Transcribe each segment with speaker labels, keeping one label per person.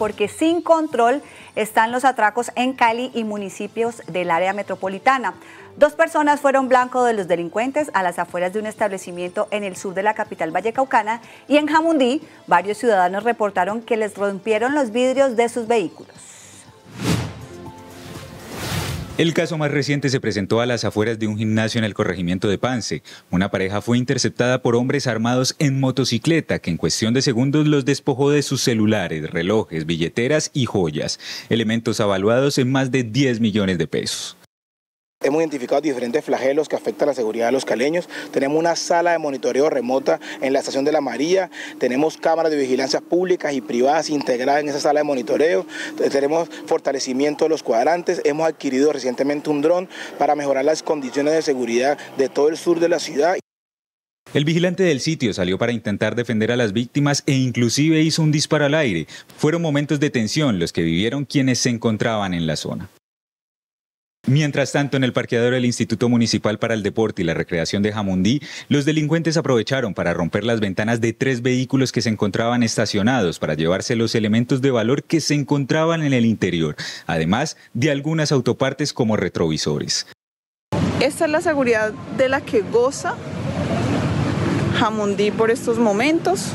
Speaker 1: porque sin control están los atracos en Cali y municipios del área metropolitana. Dos personas fueron blanco de los delincuentes a las afueras de un establecimiento en el sur de la capital vallecaucana y en Jamundí varios ciudadanos reportaron que les rompieron los vidrios de sus vehículos.
Speaker 2: El caso más reciente se presentó a las afueras de un gimnasio en el corregimiento de Pance. Una pareja fue interceptada por hombres armados en motocicleta que en cuestión de segundos los despojó de sus celulares, relojes, billeteras y joyas, elementos avaluados en más de 10 millones de pesos.
Speaker 3: Hemos identificado diferentes flagelos que afectan la seguridad de los caleños. Tenemos una sala de monitoreo remota en la estación de La María. Tenemos cámaras de vigilancia públicas y privadas integradas en esa sala de monitoreo. Tenemos fortalecimiento de los cuadrantes. Hemos adquirido recientemente un dron para mejorar las condiciones de seguridad de todo el sur de la ciudad.
Speaker 2: El vigilante del sitio salió para intentar defender a las víctimas e inclusive hizo un disparo al aire. Fueron momentos de tensión los que vivieron quienes se encontraban en la zona. Mientras tanto, en el parqueador del Instituto Municipal para el Deporte y la Recreación de Jamundí, los delincuentes aprovecharon para romper las ventanas de tres vehículos que se encontraban estacionados para llevarse los elementos de valor que se encontraban en el interior, además de algunas autopartes como retrovisores.
Speaker 4: Esta es la seguridad de la que goza Jamundí por estos momentos.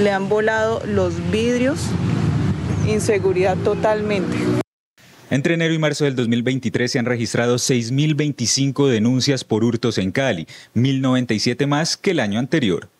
Speaker 4: Le han volado los vidrios, inseguridad totalmente.
Speaker 2: Entre enero y marzo del 2023 se han registrado 6.025 denuncias por hurtos en Cali, 1.097 más que el año anterior.